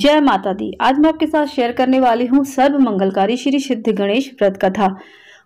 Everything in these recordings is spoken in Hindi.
जय माता दी आज मैं आपके साथ शेयर करने वाली हूँ सर्व मंगलकारी श्री सिद्ध गणेश व्रत कथा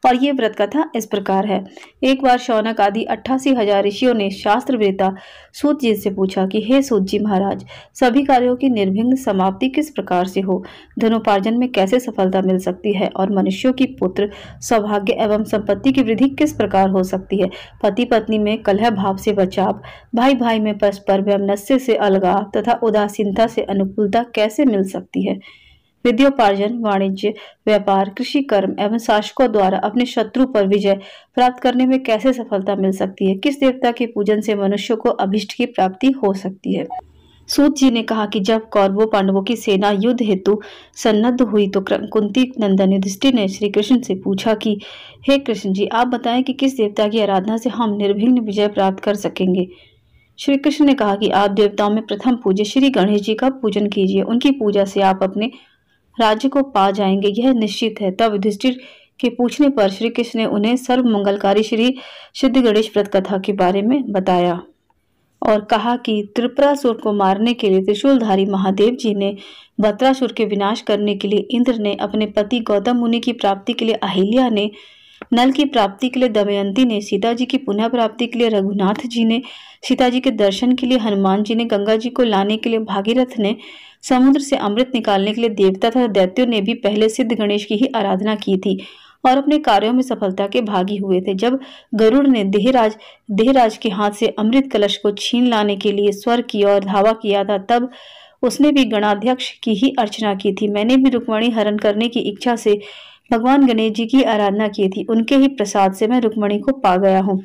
और ये व्रत कथा इस प्रकार है एक बार शौनक आदि अट्ठासी हजार ऋषियों ने शास्त्र वेता सूत जी से पूछा कि हे सूत जी महाराज सभी कार्यों की निर्भिघ्न समाप्ति किस प्रकार से हो धनोपार्जन में कैसे सफलता मिल सकती है और मनुष्यों की पुत्र सौभाग्य एवं संपत्ति की वृद्धि किस प्रकार हो सकती है पति पत्नी में कलह भाव से बचाव भाई भाई में परस्पर वैमनस्य से अलगाव तथा उदासीनता से अनुकूलता कैसे मिल सकती है विद्योपार्जन वाणिज्य व्यापार कृषि कर्म एवं शासकों द्वारा अपने शत्रु पर विजय प्राप्त करने में कैसे सफलता मिल सकती है किस देवता के पूजन से मनुष्य को अभिष्ट की प्राप्ति हो सकती है सूत जी ने कहा कि जब कौरवों पांडवों की सेना युद्ध हेतु सन्नद्ध हुई तो कुंती नंदन युधिष्टि ने श्री कृष्ण से पूछा कि हे कृष्ण जी आप बताएं कि किस देवता की आराधना से हम निर्भिघ्न विजय प्राप्त कर सकेंगे श्री कृष्ण ने कहा कि आप देवताओं में प्रथम पूज्य श्री गणेश जी का पूजन कीजिए उनकी पूजा से आप अपने राज्य को पा जाएंगे यह निश्चित है तब युधिष्ठिर के पूछने पर श्री कृष्ण ने उन्हें सर्व मंगलकारी श्री सिद्ध गणेश व्रत कथा के बारे में बताया और कहा कि त्रिपुरासुर को मारने के लिए त्रिशूलधारी महादेव जी ने बत्रासुर के विनाश करने के लिए इंद्र ने अपने पति गौतम मुनि की प्राप्ति के लिए अहिल्या ने नल की प्राप्ति के लिए दमयंती ने सीता जी की पुनः प्राप्ति के लिए रघुनाथ जी ने सीता जी के दर्शन के लिए हनुमान जी ने गंगा जी को लाने के लिए भागीरथ ने समुद्र से अमृत निकालने के लिए देवता तथा दैत्यों ने भी पहले सिद्ध गणेश की ही आराधना की थी और अपने कार्यों में सफलता के भागी हुए थे जब गरुड़ ने देहराज देहराज के हाथ से अमृत कलश को छीन लाने के लिए स्वर की और धावा किया था तब उसने भी गणाध्यक्ष की ही अर्चना की थी मैंने भी रुक्मणी हरण करने की इच्छा से भगवान गणेश जी की आराधना की थी उनके ही प्रसाद से मैं रुक्मणी को पा गया हूँ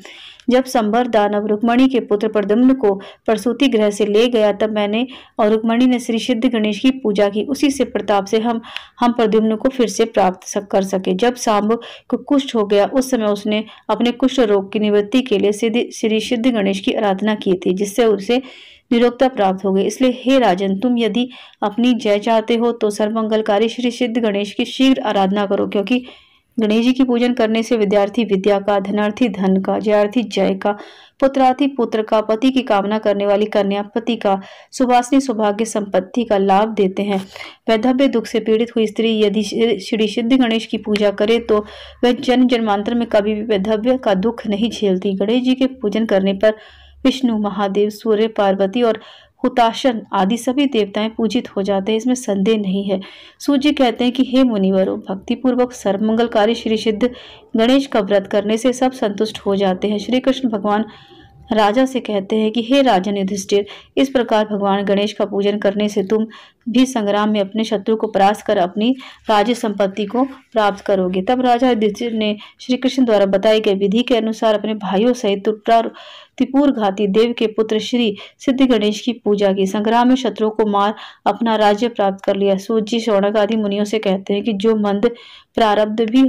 जब संभर दानव रुक्मणि के पुत्र प्रद्युम्न को प्रसूति ग्रह से ले गया तब मैंने और रुक्मणि ने श्री सिद्ध गणेश की पूजा की उसी से प्रताप से हम हम प्रद्युम्न को फिर से प्राप्त कर सके जब सांब को कुष्ठ हो गया उस समय उसने अपने कुष्ठ रोग की निवृत्ति के लिए श्री सिद्ध गणेश की आराधना की थी जिससे उसे निरोगता प्राप्त हो गई इसलिए हे राजन तुम यदि अपनी जय चाहते हो तो सर्वमंगलकारी श्री सिद्ध गणेश की शीघ्र आराधना करो क्योंकि गणेश जी की पूजन करने से विद्यार्थी विद्या का धनार्थी धन का जयार्थी जय का पुत्रार्थी पुत्र का पति की कामना करने वाली कन्या पति का सुभाषनी सौभाग्य संपत्ति का लाभ देते हैं वैधव्य दुख से पीड़ित हुई स्त्री यदि श्री सिद्ध गणेश की पूजा करे तो वह जन्म जन्मांतर में कभी भी वैधव्य का दुख नहीं झेलती गणेश जी के पूजन करने पर विष्णु महादेव सूर्य पार्वती और हुताशन आदि सभी देवताएं पूजित हो जाते हैं इसमें संदेह नहीं है सूर्य कहते हैं कि हे मुनिवरों भक्तिपूर्वक सर्वमंगलकारी श्री सिद्ध गणेश का व्रत करने से सब संतुष्ट हो जाते हैं श्री कृष्ण भगवान राजा से कहते हैं कि हे राजन युधिष्ठिर इस प्रकार भगवान गणेश का पूजन करने से तुम भी संग्राम में अपने शत्रु को परास्त कर अपनी राज्य संपत्ति को प्राप्त करोगे तब राजा युधिष्ठिर ने श्री कृष्ण द्वारा बताई गई विधि के अनुसार अपने भाइयों सहित त्रिपुर घाती देव के पुत्र श्री सिद्ध गणेश की पूजा की संग्राम में शत्रु को मार अपना राज्य प्राप्त कर लिया सूजी शौनक आदि मुनियों से कहते हैं कि जो मंद प्रारब्ध भी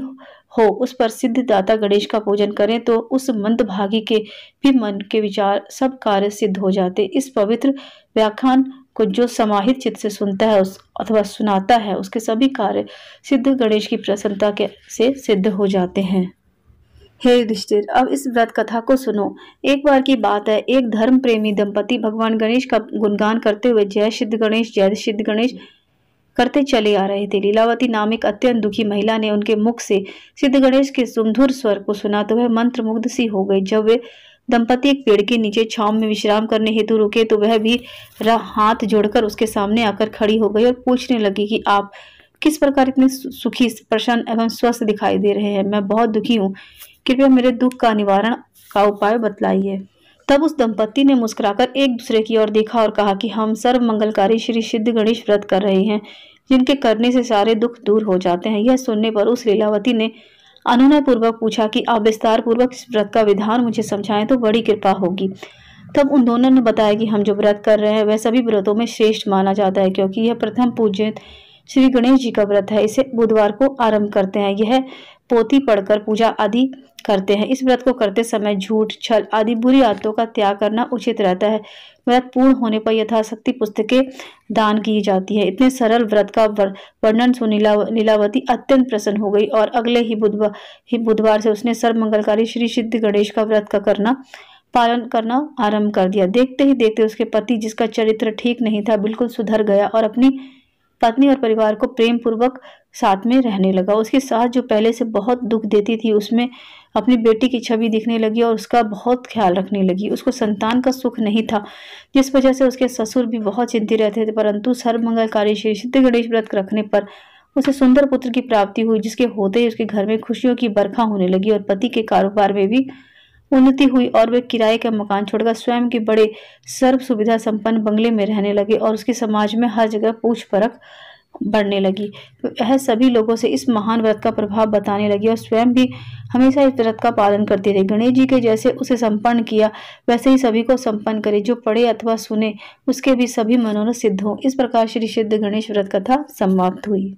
हो उस पर सिद्ध दाता गणेश का पूजन करें तो उस मंदभागी के भी मन के विचार सब कार्य सिद्ध हो जाते इस पवित्र व्याख्यान को जो समाहित चित्त से सुनता है उस अथवा सुनाता है उसके सभी कार्य सिद्ध गणेश की प्रसन्नता के से सिद्ध हो जाते हैं हे युधिष्ठिर अब इस व्रत कथा को सुनो एक बार की बात है एक धर्म प्रेमी दंपति भगवान गणेश का गुणगान करते हुए जय सिद्ध गणेश जय सिद्ध गणेश करते चले आ रहे थे लीलावती नाम एक अत्यंत दुखी महिला ने उनके मुख से सिद्ध गणेश के सुमधुर स्वर को सुना तो वह मंत्र मुग्ध सी हो गई जब वे दंपति एक पेड़ के नीचे छाव में विश्राम करने हेतु रुके तो वह भी हाथ जोड़कर उसके सामने आकर खड़ी हो गई और पूछने लगी कि आप किस प्रकार इतने सुखी प्रसन्न एवं स्वस्थ दिखाई दे रहे हैं मैं बहुत दुखी हूँ कृपया मेरे दुख का निवारण का उपाय बतलाइए तब उस दंपति ने मुस्कुराकर एक दूसरे की ओर देखा और कहा कि हम सर्व मंगलकारी श्री सिद्ध गणेश व्रत कर रहे हैं जिनके करने से सारे दुख दूर हो जाते हैं यह सुनने पर उस लीलावती ने अनुनय पूर्वक पूछा कि आप विस्तार पूर्वक इस व्रत का विधान मुझे समझाएं तो बड़ी कृपा होगी तब उन दोनों ने बताया कि हम जो व्रत कर रहे हैं वह सभी व्रतों में श्रेष्ठ माना जाता है क्योंकि यह प्रथम पूज्य श्री गणेश जी का व्रत है इसे बुधवार को आरंभ करते हैं यह पोथी पढ़कर पूजा आदि करते हैं इस व्रत को करते समय झूठ छल आदि बुरी आदतों का त्याग करना उचित रहता है व्रत पूर्ण होने पर यथाशक्ति पुस्तकें दान की जाती है इतने सरल व्रत का वर्णन सुन लीलावती अत्यंत प्रसन्न हो गई और अगले ही बुधवार ही बुधवार से उसने सर्व मंगलकारी श्री सिद्ध गणेश का व्रत का करना पालन करना आरंभ कर दिया देखते ही देखते उसके पति जिसका चरित्र ठीक नहीं था बिल्कुल सुधर गया और अपनी पत्नी और परिवार को प्रेम पूर्वक साथ में रहने लगा उसके साथ जो पहले से बहुत दुख देती थी उसमें अपनी बेटी की छवि दिखने लगी और उसका बहुत ख्याल रखने लगी उसको संतान का सुख नहीं था जिस वजह से उसके ससुर भी बहुत चिंतित रहते थे परंतु सर्वमंगलकारी श्री सिद्ध गणेश व्रत रखने पर उसे सुंदर पुत्र की प्राप्ति हुई जिसके होते ही उसके घर में खुशियों की बरखा होने लगी और पति के कारोबार में भी उन्नति हुई और वे किराए का मकान छोड़कर स्वयं के बड़े सर्व सुविधा संपन्न बंगले में रहने लगे और उसकी समाज में हर जगह पूछ परख बढ़ने लगी वह सभी लोगों से इस महान व्रत का प्रभाव बताने लगी और स्वयं भी हमेशा इस व्रत का पालन करती रही गणेश जी के जैसे उसे संपन्न किया वैसे ही सभी को संपन्न करे जो पढ़े अथवा सुने उसके भी सभी मनोरथ सिद्ध हों इस प्रकार श्री सिद्ध गणेश व्रत कथा समाप्त हुई